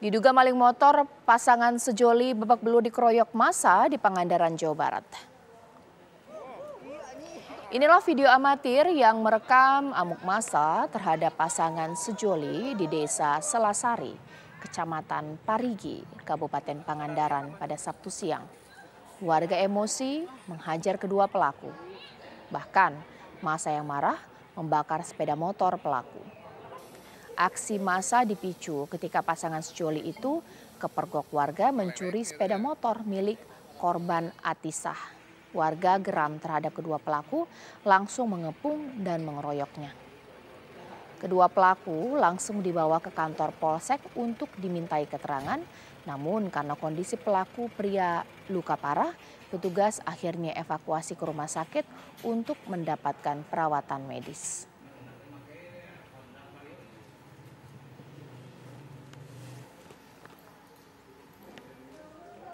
Diduga maling motor, pasangan sejoli babak belur dikeroyok masa di Pangandaran, Jawa Barat. Inilah video amatir yang merekam amuk masa terhadap pasangan sejoli di desa Selasari, kecamatan Parigi, Kabupaten Pangandaran pada Sabtu siang. Warga emosi menghajar kedua pelaku. Bahkan masa yang marah membakar sepeda motor pelaku. Aksi massa dipicu ketika pasangan sejoli itu kepergok warga mencuri sepeda motor milik korban Atisah. Warga geram terhadap kedua pelaku langsung mengepung dan mengeroyoknya. Kedua pelaku langsung dibawa ke kantor Polsek untuk dimintai keterangan. Namun karena kondisi pelaku pria luka parah, petugas akhirnya evakuasi ke rumah sakit untuk mendapatkan perawatan medis.